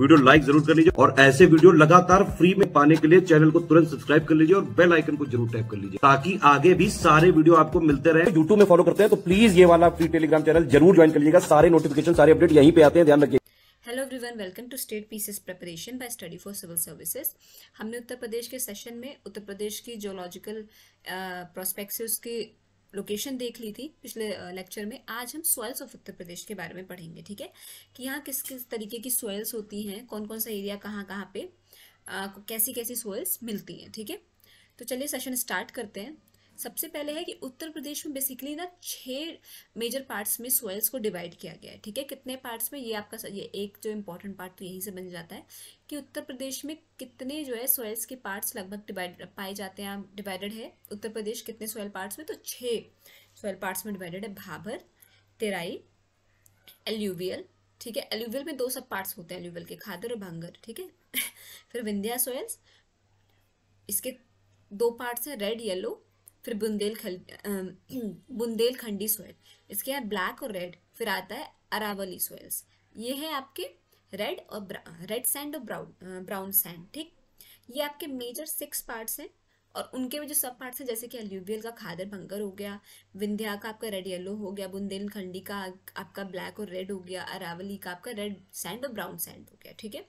Video like जरूर कर लीजिए और ऐसे वीडियो लगातार फ्री में पाने के लिए चैनल को तुरंत सब्सक्राइब कर लीजिए और बेल आइकन को जरूर टैप कर लीजिए ताकि आगे भी सारे वीडियो आपको मिलते रहे यूट्यूब में फॉलो करते हैं तो प्लीज ये वाला फ्री टेलीग्राम चैनल जरूर ज्वाइन कर लीजिएगा सारे नोटिफिकेशन सारे अपडेट यहीं पे आते हैं ध्यान रखिए hello everyone welcome to state PCS preparation by study for civil services हमने उत्तर प्रदेश के सेशन में उत्तर प्रदेश की जियोलॉजिकल प्रोस्पेक्टिव्स के लोकेशन देख ली थी पिछले लेक्चर में आज हम सॉइल्स ऑफ उत्तर प्रदेश के बारे में पढ़ेंगे ठीक है कि यहाँ किस किस तरीके की सॉइल्स होती हैं कौन कौन सा एरिया कहाँ कहाँ पे आ, कैसी कैसी सॉइल्स मिलती हैं ठीक है थीके? तो चलिए सेशन स्टार्ट करते हैं सबसे पहले है कि उत्तर प्रदेश में बेसिकली ना छः मेजर पार्ट्स में सोयल्स को डिवाइड किया गया है ठीक है कितने पार्ट्स में ये आपका ये एक जो इम्पोर्टेंट पार्ट तो यहीं से बन जाता है कि उत्तर प्रदेश में कितने जो है सोयल्स के पार्ट्स लगभग डिवाइड पाए जाते हैं डिवाइडेड है उत्तर प्रदेश कितने सोयल पार्ट्स में तो छः सोयल पार्ट्स में डिवाइडेड है भाभर तेराई एल्यूवियल ठीक है एल्यूवियल में दो सब पार्ट्स होते हैं एल्यूवियल के खादर और भांगर ठीक है फिर विंध्या सोयल्स इसके दो पार्ट्स हैं रेड येलो फिर बुंदेल बुंदेलखंडी सोयल इसके बाद ब्लैक और रेड फिर आता है अरावली सोयल्स ये है आपके रेड और रेड सैंड और ब्राउन ब्राउन सैंड ठीक ये आपके मेजर सिक्स पार्ट्स हैं और उनके भी जो सब पार्ट्स हैं जैसे कि एल्यूवियल का खादर भंकर हो गया विंध्या का आपका रेड येलो हो गया बुंदेलखंडी का आपका ब्लैक और रेड हो गया अरावली का आपका रेड सैंड और ब्राउन सैंड हो गया ठीक है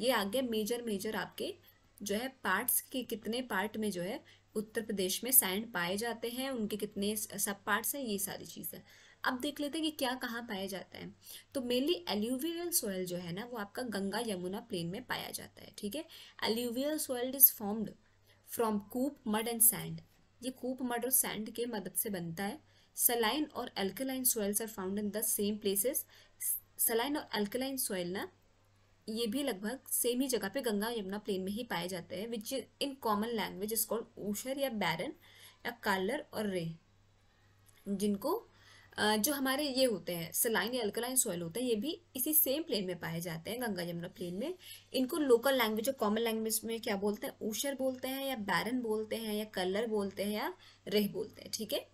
ये आ गया मेजर मेजर आपके जो है पार्ट्स के कितने पार्ट में जो है उत्तर प्रदेश में सैंड पाए जाते हैं उनके कितने सब पार्ट्स हैं ये सारी चीज़ें अब देख लेते हैं कि क्या कहाँ पाया जाता है तो मेनली एल्यूवियल सोयल जो है ना वो आपका गंगा यमुना प्लेन में पाया जाता है ठीक है alluvial soil is formed from coop mud and sand ये कूप मड और सैंड के मदद से बनता है सलाइन और alkaline soils are found in the same places saline और एल्कलाइन सोयल ना ये भी लगभग सेम ही जगह पे गंगा यमुना प्लेन में ही पाए जाते हैं which in common language is called usar या बैरन या कालर और रे जिनको जो हमारे ये होते हैं सलाइन या अल्कलाइन सॉइल होते हैं ये भी इसी सेम प्लेन में पाए जाते हैं गंगा यमुना प्लेन में इनको लोकल लैंग्वेज और कॉमन लैंग्वेज में क्या बोलते हैं ऊशर बोलते हैं या बैरन बोलते हैं या कलर बोलते हैं या रेह बोलते हैं ठीक है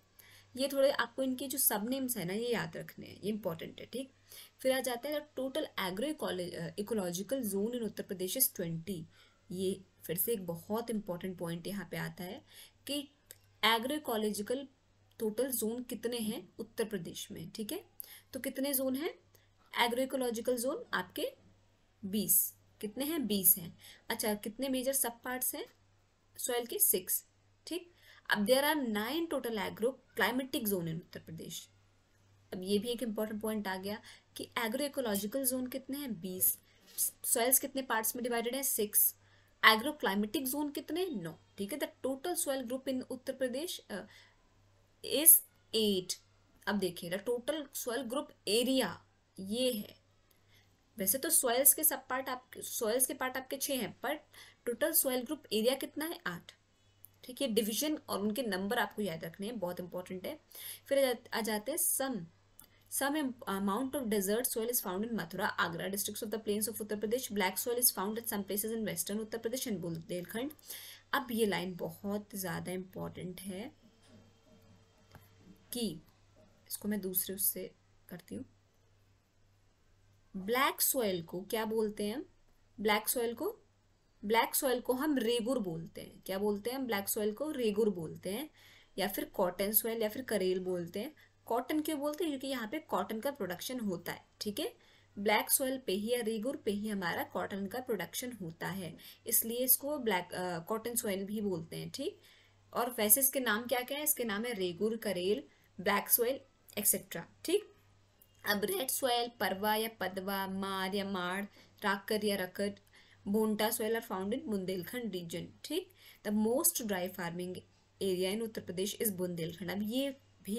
ये थोड़े आपको इनके जो सब नेम्स है ना ये याद रखने हैं ये इंपॉर्टेंट है ठीक फिर आ जाते हैं total agro ecological zone in Uttar Pradesh is twenty ये फिर से एक बहुत इंपॉर्टेंट पॉइंट यहाँ पे आता है कि एग्रो इकोलॉजिकल टोटल जोन कितने हैं उत्तर प्रदेश में ठीक है तो कितने जोन हैं एग्रो इकोलॉजिकल जोन आपके बीस कितने हैं बीस हैं अच्छा कितने मेजर सब पार्ट्स हैं सॉइल के सिक्स ठीक अब there are nine total agro climatic zone in Uttar Pradesh अब ये भी एक इम्पॉर्टेंट पॉइंट आ गया कि एग्रो इकोलॉजिकल जोन कितने हैं बीस सॉइल्स कितने पार्ट्स में डिवाइडेड है सिक्स एग्रो क्लाइमेटिक जोन कितने नौ ठीक है the total soil group in Uttar Pradesh is eight अब देखिए the total soil group area ये है वैसे तो सॉइल्स के सब पार्ट आप सॉइल्स के पार्ट आपके छः हैं पर टोटल सॉइल ग्रुप एरिया कितना है आठ ठीक है डिवीजन और उनके नंबर आपको याद रखने हैं बहुत इंपॉर्टेंट है फिर आ जाते हैं सन some amount of desert soil is found in Mathura Agra district of the plains of Uttar Pradesh black soil is found at some places in western Uttar Pradesh and Bundelkhand अब ये लाइन बहुत ज़्यादा इंपॉर्टेंट है कि इसको मैं दूसरे उससे करती हूँ ब्लैक सोइल को क्या बोलते हैं ब्लैक सोयल को ब्लैक सॉइल को हम रेगुर बोलते हैं क्या बोलते हैं ब्लैक सॉइल को रेगुर बोलते हैं या फिर कॉटन सॉयल या फिर करेल बोलते हैं कॉटन क्यों बोलते हैं क्योंकि यहाँ पे कॉटन का प्रोडक्शन होता है ठीक है ब्लैक सॉइल पे ही या रेगुर पे ही हमारा कॉटन का प्रोडक्शन होता है इसलिए इसको ब्लैक कॉटन सॉइल भी बोलते हैं ठीक और वैसे इसके नाम क्या क्या है इसके नाम है रेगुर करेल ब्लैक सॉइल एक्सेट्रा ठीक अब रेड सॉयल परवा या पदवा मार या माड़ राकर या rakad bhonta soil are found in Bundelkhand region ठीक the most dry farming area in Uttar Pradesh is Bundelkhand अब ये भी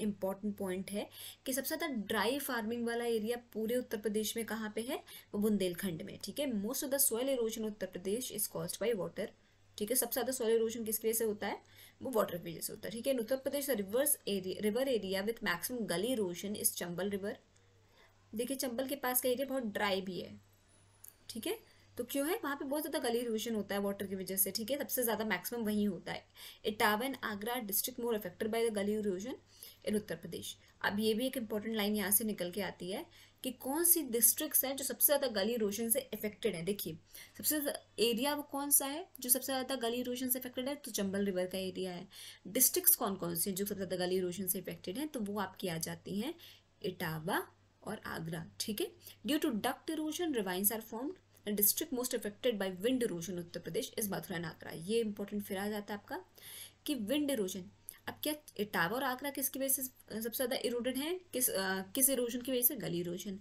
इम्पॉर्टेंट पॉइंट है कि सबसे ज़्यादा ड्राई फार्मिंग वाला एरिया पूरे उत्तर प्रदेश में कहाँ पे है वो बुंदेलखंड में ठीक है most of the soil erosion Uttar Pradesh is caused by water ठीक है सबसे ज़्यादा सॉयल इरोजन किसकी वजह से होता है वो वाटर की वजह से होता है ठीक है Uttar Pradesh rivers area river area with maximum gully erosion is Chambal river देखिए चंबल के पास का एरिया बहुत ड्राई भी है ठीक है तो क्यों है वहाँ पे बहुत ज़्यादा गली रोशन होता है वाटर की वजह से ठीक है सबसे ज़्यादा मैक्सिमम वहीं होता है Etawah and Agra district more affected by the gully revision in Uttar Pradesh अब ये भी एक इंपॉर्टेंट लाइन यहाँ से निकल के आती है कि कौन सी डिस्ट्रिक्ट्स हैं जो सबसे ज़्यादा गली रोशन से इफेक्टेड है देखिए सबसे एरिया वो कौन सा है जो सबसे ज़्यादा गली रोशन से इफेक्टेड है तो चंबल रिवर का एरिया है डिस्ट्रिक्ट्स कौन कौन से हैं जो सबसे ज़्यादा गली रोशन से इफेक्टेड हैं तो वो आपकी आ जाती हैं इटावा और आगरा ठीक है due to duct erosion ravines are formed district most affected by wind erosion Uttar Pradesh is Mathura and Agra ये इंपॉर्टेंट फिर आ जाता है आपका कि विंड इरोजन अब क्या इटावा और आगरा किसकी वजह से सबसे ज़्यादा इरोडेड है किस आ, किस इरोजन की वजह से गली इरोजन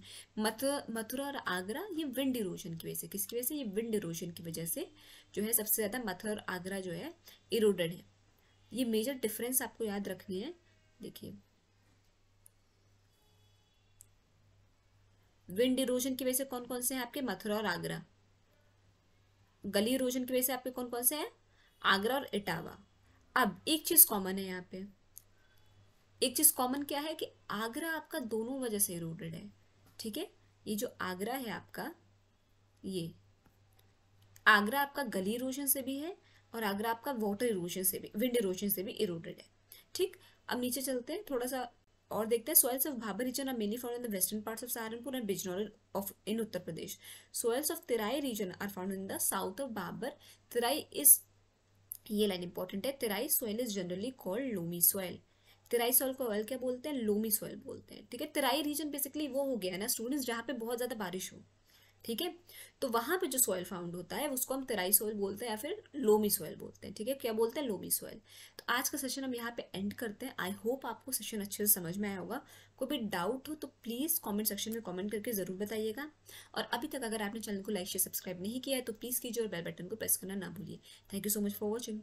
मथुरा और आगरा ये विंड इरोजन की वजह से किसकी वजह से ये विंड इरोजन की वजह से जो है सबसे ज़्यादा मथुरा और आगरा जो है इरोडेड है ये मेजर डिफरेंस आपको याद रखनी है देखिए विंड इरोजन की वजह से कौन कौन से हैं आपके मथुरा और आगरा गली इरोजन की वजह से आपके कौन कौन से हैं आगरा और इटावा अब एक चीज़ कॉमन है यहाँ पे एक चीज़ कॉमन क्या है कि आगरा आपका दोनों वजह से इरोडेड है ठीक है ये जो आगरा है आपका ये आगरा आपका गली इरोजन से भी है और आगरा आपका वाटर इरोजन से भी विंड इरोजन से भी इरोडेड है ठीक अब नीचे चलते हैं थोड़ा सा और देखते हैं soils of Bhabar region are mainly found in the western parts of Saharanpur and Bijnor of in Uttar Pradesh soils of Terai region are found in the south of Bhabar Terai is ये लाइन इंपॉर्टेंट है Terai soil is generally called loamy soil Terai soil को oil क्या बोलते हैं loamy soil बोलते हैं ठीक है तिराई रीजन बेसिकली वो हो गया ना स्टूडेंट्स जहाँ पे बहुत ज़्यादा बारिश हो ठीक है तो वहाँ पे जो सॉइल फाउंड होता है उसको हम तराई सॉइल बोलते हैं या फिर लोमी सॉइल बोलते हैं ठीक है क्या बोलते हैं लोमी सॉइल तो आज का सेशन हम यहाँ पे एंड करते हैं आई होप आपको सेशन अच्छे से समझ में आया होगा कोई भी डाउट हो तो प्लीज़ कमेंट सेक्शन में कमेंट करके ज़रूर बताइएगा और अभी तक अगर आपने चैनल को लाइक शेयर सब्सक्राइब नहीं किया है तो प्लीज़ कीजिए और बेल बटन को प्रेस करना ना भूलिए thank you so much for watching